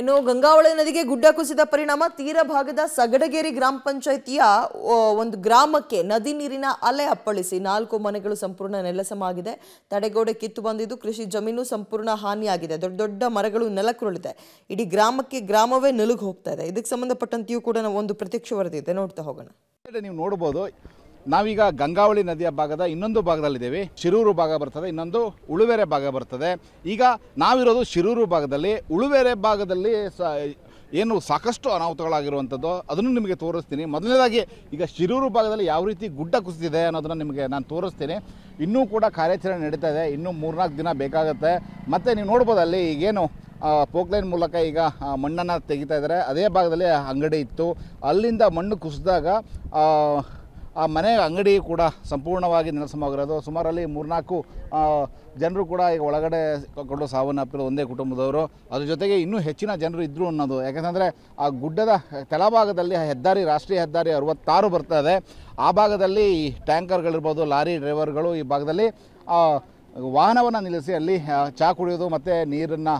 ಇನ್ನು ಗಂಗಾವಳಿ ನದಿಗೆ ಗುಡ್ಡ ಕುಸಿದ ಪರಿಣಾಮ ತೀರ ಭಾಗದ ಸಗಡಗೇರಿ ಗ್ರಾಮ ಪಂಚಾಯಿತಿಯ ಒಂದು ಗ್ರಾಮಕ್ಕೆ ನದಿ ನೀರಿನ ಅಲೆ ಅಪ್ಪಳಿಸಿ ನಾಲ್ಕು ಮನೆಗಳು ಸಂಪೂರ್ಣ ನೆಲಸಮಾಗಿದೆ ತಡೆಗೋಡೆ ಕಿತ್ತು ಬಂದಿದ್ದು ಕೃಷಿ ಜಮೀನು ಸಂಪೂರ್ಣ ಹಾನಿಯಾಗಿದೆ ದೊಡ್ಡ ದೊಡ್ಡ ಮರಗಳು ನೆಲಕುರುಳಿದೆ ಇಡೀ ಗ್ರಾಮಕ್ಕೆ ಗ್ರಾಮವೇ ನಲುಗು ಹೋಗ್ತಾ ಇದೆ ಇದಕ್ಕೆ ಸಂಬಂಧಪಟ್ಟಂತೆಯೂ ಕೂಡ ನಾವು ಒಂದು ಪ್ರತ್ಯಕ್ಷ ವರದಿ ಇದೆ ನೋಡ್ತಾ ಹೋಗೋಣ ನೀವು ನೋಡಬಹುದು ನಾವೀಗ ಗಂಗಾವಳಿ ನದಿಯ ಭಾಗದ ಇನ್ನೊಂದು ಭಾಗದಲ್ಲಿದ್ದೀವಿ ಶಿರೂರು ಭಾಗ ಬರ್ತದೆ ಇನ್ನೊಂದು ಉಳುವೆರೆ ಭಾಗ ಬರ್ತದೆ ಈಗ ನಾವಿರೋದು ಶಿರೂರು ಭಾಗದಲ್ಲಿ ಉಳುವೆರೆ ಭಾಗದಲ್ಲಿ ಏನು ಸಾಕಷ್ಟು ಅನಾಹುತಗಳಾಗಿರುವಂಥದ್ದು ಅದನ್ನು ನಿಮಗೆ ತೋರಿಸ್ತೀನಿ ಮೊದಲನೇದಾಗಿ ಈಗ ಶಿರೂರು ಭಾಗದಲ್ಲಿ ಯಾವ ರೀತಿ ಗುಡ್ಡ ಕುಸಿದಿದೆ ಅನ್ನೋದನ್ನು ನಿಮಗೆ ನಾನು ತೋರಿಸ್ತೀನಿ ಇನ್ನೂ ಕೂಡ ಕಾರ್ಯಾಚರಣೆ ನಡೀತಾ ಇದೆ ಇನ್ನೂ ಮೂರ್ನಾಲ್ಕು ದಿನ ಬೇಕಾಗುತ್ತೆ ಮತ್ತು ನೀವು ನೋಡ್ಬೋದು ಅಲ್ಲಿ ಈಗೇನು ಪೋಕ್ಲೈನ್ ಮೂಲಕ ಈಗ ಮಣ್ಣನ್ನು ತೆಗಿತಾ ಇದ್ದಾರೆ ಅದೇ ಭಾಗದಲ್ಲಿ ಅಂಗಡಿ ಇತ್ತು ಅಲ್ಲಿಂದ ಮಣ್ಣು ಕುಸಿದಾಗ ಆ ಮನೆ ಅಂಗಡಿ ಕೂಡ ಸಂಪೂರ್ಣವಾಗಿ ನೆಲಸಮವಾಗಿರೋದು ಸುಮಾರಲ್ಲಿ ಮೂರ್ನಾಲ್ಕು ಜನರು ಕೂಡ ಈಗ ಒಳಗಡೆ ಕೊಂಡು ಸಾವನ್ನಪ್ಪಿರೋ ಒಂದೇ ಕುಟುಂಬದವರು ಅದ್ರ ಜೊತೆಗೆ ಇನ್ನೂ ಹೆಚ್ಚಿನ ಜನರು ಇದ್ದರು ಅನ್ನೋದು ಯಾಕಂತಂದರೆ ಆ ಗುಡ್ಡದ ಆ ಹೆದ್ದಾರಿ ರಾಷ್ಟ್ರೀಯ ಹೆದ್ದಾರಿ ಅರವತ್ತಾರು ಬರ್ತಾ ಇದೆ ಆ ಭಾಗದಲ್ಲಿ ಈ ಟ್ಯಾಂಕರ್ಗಳಿರ್ಬೋದು ಲಾರಿ ಡ್ರೈವರ್ಗಳು ಈ ಭಾಗದಲ್ಲಿ ವಾಹನವನ್ನು ನಿಲ್ಲಿಸಿ ಅಲ್ಲಿ ಚಹಾ ಕುಡಿಯೋದು ಮತ್ತು ನೀರನ್ನು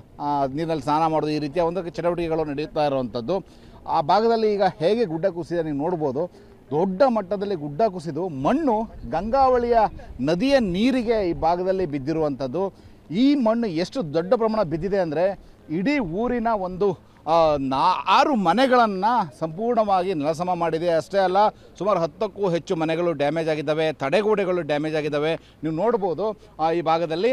ನೀರಿನಲ್ಲಿ ಸ್ನಾನ ಮಾಡೋದು ಈ ರೀತಿಯ ಒಂದು ಚಟುವಟಿಕೆಗಳು ನಡೆಯುತ್ತಾ ಇರುವಂಥದ್ದು ಆ ಭಾಗದಲ್ಲಿ ಈಗ ಹೇಗೆ ಗುಡ್ಡ ಕುಸಿದ ನೀವು ನೋಡ್ಬೋದು ದೊಡ್ಡ ಮಟ್ಟದಲ್ಲಿ ಗುಡ್ಡ ಕುಸಿದು ಮಣ್ಣು ಗಂಗಾವಳಿಯ ನದಿಯ ನೀರಿಗೆ ಈ ಭಾಗದಲ್ಲಿ ಬಿದ್ದಿರುವಂಥದ್ದು ಈ ಮಣ್ಣು ಎಷ್ಟು ದೊಡ್ಡ ಪ್ರಮಾಣ ಬಿದ್ದಿದೆ ಅಂದರೆ ಇಡೀ ಊರಿನ ಒಂದು ನಾ ಆರು ಮನೆಗಳನ್ನು ಸಂಪೂರ್ಣವಾಗಿ ನೆಲಸಮ ಮಾಡಿದೆ ಅಷ್ಟೇ ಅಲ್ಲ ಸುಮಾರು ಹತ್ತಕ್ಕೂ ಹೆಚ್ಚು ಮನೆಗಳು ಡ್ಯಾಮೇಜ್ ಆಗಿದ್ದಾವೆ ತಡೆಗೋಡೆಗಳು ಡ್ಯಾಮೇಜ್ ಆಗಿದ್ದಾವೆ ನೀವು ನೋಡ್ಬೋದು ಈ ಭಾಗದಲ್ಲಿ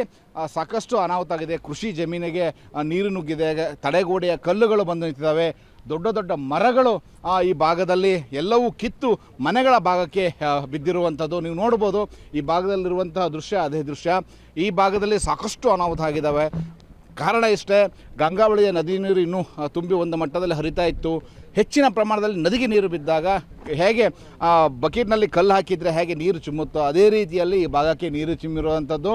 ಸಾಕಷ್ಟು ಅನಾಹುತ ಆಗಿದೆ ಕೃಷಿ ಜಮೀನಿಗೆ ನೀರು ನುಗ್ಗಿದೆ ತಡೆಗೋಡೆಯ ಕಲ್ಲುಗಳು ಬಂದು ನಿಂತಿದ್ದಾವೆ ದೊಡ್ಡ ದೊಡ್ಡ ಮರಗಳು ಆ ಈ ಭಾಗದಲ್ಲಿ ಎಲ್ಲವೂ ಕಿತ್ತು ಮನೆಗಳ ಭಾಗಕ್ಕೆ ಬಿದ್ದಿರುವಂಥದ್ದು ನೀವು ನೋಡ್ಬೋದು ಈ ಭಾಗದಲ್ಲಿರುವಂತಹ ದೃಶ್ಯ ಅದೇ ದೃಶ್ಯ ಈ ಭಾಗದಲ್ಲಿ ಸಾಕಷ್ಟು ಅನಾಹುತ ಆಗಿದ್ದಾವೆ ಕಾರಣ ಇಷ್ಟೇ ಗಂಗಾವಳಿಯ ನದಿ ನೀರು ಇನ್ನೂ ತುಂಬಿ ಒಂದು ಮಟ್ಟದಲ್ಲಿ ಹರಿತಾ ಇತ್ತು ಹೆಚ್ಚಿನ ಪ್ರಮಾಣದಲ್ಲಿ ನದಿಗೆ ನೀರು ಬಿದ್ದಾಗ ಹೇಗೆ ಆ ಬಕೆಟ್ನಲ್ಲಿ ಕಲ್ಲು ಹಾಕಿದರೆ ಹೇಗೆ ನೀರು ಚಿಮ್ಮುತ್ತೋ ಅದೇ ರೀತಿಯಲ್ಲಿ ಈ ಭಾಗಕ್ಕೆ ನೀರು ಚುಮ್ಮಿರುವಂಥದ್ದು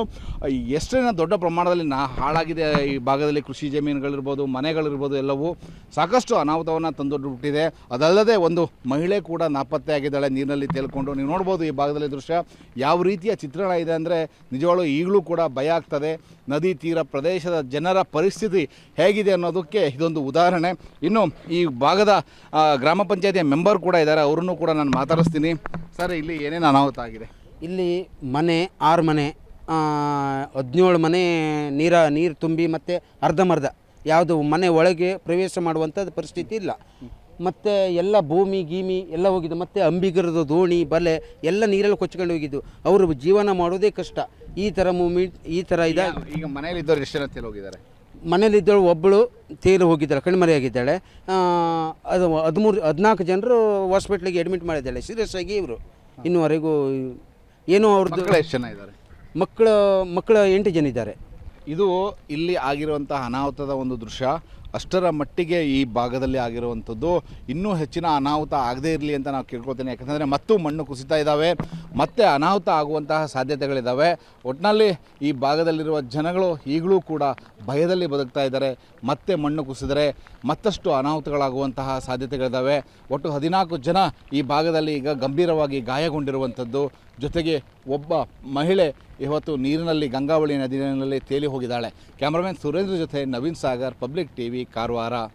ಎಷ್ಟೇನ ದೊಡ್ಡ ಪ್ರಮಾಣದಲ್ಲಿ ನಾ ಹಾಳಾಗಿದೆ ಈ ಭಾಗದಲ್ಲಿ ಕೃಷಿ ಜಮೀನುಗಳಿರ್ಬೋದು ಮನೆಗಳಿರ್ಬೋದು ಎಲ್ಲವೂ ಸಾಕಷ್ಟು ಅನಾಹುತವನ್ನು ಬಿಟ್ಟಿದೆ ಅದಲ್ಲದೆ ಒಂದು ಮಹಿಳೆ ಕೂಡ ನಾಪತ್ತೆ ಆಗಿದ್ದಾಳೆ ನೀರಿನಲ್ಲಿ ತೇಲ್ಕೊಂಡು ನೀವು ನೋಡ್ಬೋದು ಈ ಭಾಗದಲ್ಲಿ ದೃಶ್ಯ ಯಾವ ರೀತಿಯ ಚಿತ್ರಣ ಇದೆ ಅಂದರೆ ನಿಜವಾಗ್ಲೂ ಈಗಲೂ ಕೂಡ ಭಯ ಆಗ್ತದೆ ನದಿ ತೀರ ಪ್ರದೇಶದ ಜನರ ಪರಿಸ್ಥಿತಿ ಹೇಗಿದೆ ಅನ್ನೋದಕ್ಕೆ ಇದೊಂದು ಉದಾಹರಣೆ ಇನ್ನು ಈ ಭಾಗದ ಗ್ರಾಮ ಪಂಚಾಯತಿಯ ಮೆಂಬರ್ ಕೂಡ ಇದ್ದಾರೆ ಅವ್ರನ್ನೂ ಕೂಡ ನಾನು ಮಾತಾಡಿಸ್ತೀನಿ ಸರ್ ಇಲ್ಲಿ ಏನೇನು ಅನಾಹುತ ಆಗಿದೆ ಇಲ್ಲಿ ಮನೆ ಆರು ಮನೆ ಹದಿನೇಳು ಮನೆ ನೀರ ನೀರು ತುಂಬಿ ಮತ್ತು ಮರ್ಧ ಯಾವುದು ಮನೆ ಒಳಗೆ ಪ್ರವೇಶ ಮಾಡುವಂಥದ್ದು ಪರಿಸ್ಥಿತಿ ಇಲ್ಲ ಮತ್ತು ಎಲ್ಲ ಭೂಮಿ ಗೀಮಿ ಎಲ್ಲ ಹೋಗಿದ್ದು ಮತ್ತು ಅಂಬಿಗರದ ದೋಣಿ ಬಲೆ ಎಲ್ಲ ನೀರಲ್ಲಿ ಕೊಚ್ಕೊಂಡು ಹೋಗಿದ್ದು ಅವರು ಜೀವನ ಮಾಡೋದೇ ಕಷ್ಟ ಈ ಥರ ಮೂಮೆಂಟ್ ಈ ಥರ ಇದೆ ಈಗ ಮನೇಲಿ ಇದ್ದವರು ಎಷ್ಟು ಜನ ಹೋಗಿದ್ದಾರೆ ಮನೇಲಿದ್ದಳು ಒಬ್ಬಳು ತೇಲು ಹೋಗಿದ್ದಾಳೆ ಕಣ್ಮರೆಯಾಗಿದ್ದಾಳೆ ಅದು ಹದಿಮೂರು ಹದಿನಾಲ್ಕು ಜನರು ಹಾಸ್ಪಿಟ್ಲಿಗೆ ಅಡ್ಮಿಟ್ ಮಾಡಿದ್ದಾಳೆ ಸೀರಿಯಸ್ ಆಗಿ ಇವರು ಇನ್ನುವರೆಗೂ ಏನೋ ಅವ್ರದ್ದು ಎಷ್ಟು ಜನ ಇದ್ದಾರೆ ಮಕ್ಕಳು ಮಕ್ಕಳು ಎಂಟು ಜನ ಇದ್ದಾರೆ ಇದು ಇಲ್ಲಿ ಆಗಿರುವಂತಹ ಅನಾಹುತದ ಒಂದು ದೃಶ್ಯ ಅಷ್ಟರ ಮಟ್ಟಿಗೆ ಈ ಭಾಗದಲ್ಲಿ ಆಗಿರುವಂಥದ್ದು ಇನ್ನೂ ಹೆಚ್ಚಿನ ಅನಾಹುತ ಆಗದೇ ಇರಲಿ ಅಂತ ನಾವು ಕೇಳ್ಕೊಳ್ತೇನೆ ಯಾಕಂತಂದರೆ ಮತ್ತೂ ಮಣ್ಣು ಕುಸಿತಾ ಇದ್ದಾವೆ ಮತ್ತೆ ಅನಾಹುತ ಆಗುವಂತಹ ಸಾಧ್ಯತೆಗಳಿದ್ದಾವೆ ಒಟ್ಟಿನಲ್ಲಿ ಈ ಭಾಗದಲ್ಲಿರುವ ಜನಗಳು ಈಗಲೂ ಕೂಡ ಭಯದಲ್ಲಿ ಬದುಕ್ತಾ ಇದ್ದಾರೆ ಮತ್ತೆ ಮಣ್ಣು ಕುಸಿದರೆ ಮತ್ತಷ್ಟು ಅನಾಹುತಗಳಾಗುವಂತಹ ಸಾಧ್ಯತೆಗಳಿದ್ದಾವೆ ಒಟ್ಟು ಹದಿನಾಲ್ಕು ಜನ ಈ ಭಾಗದಲ್ಲಿ ಈಗ ಗಂಭೀರವಾಗಿ ಗಾಯಗೊಂಡಿರುವಂಥದ್ದು ಜೊತೆಗೆ ಒಬ್ಬ ಮಹಿಳೆ ಇವತ್ತು ನೀರಿನಲ್ಲಿ ಗಂಗಾವಳಿ ನದಿಯಲ್ಲಿ ತೇಲಿ ಹೋಗಿದ್ದಾಳೆ ಕ್ಯಾಮ್ರಾಮನ್ ಸುರೇಂದ್ರ ಜೊತೆ ನವೀನ್ ಸಾಗರ್ ಪಬ್ಲಿಕ್ ಟಿವಿ ಕಾರವಾರ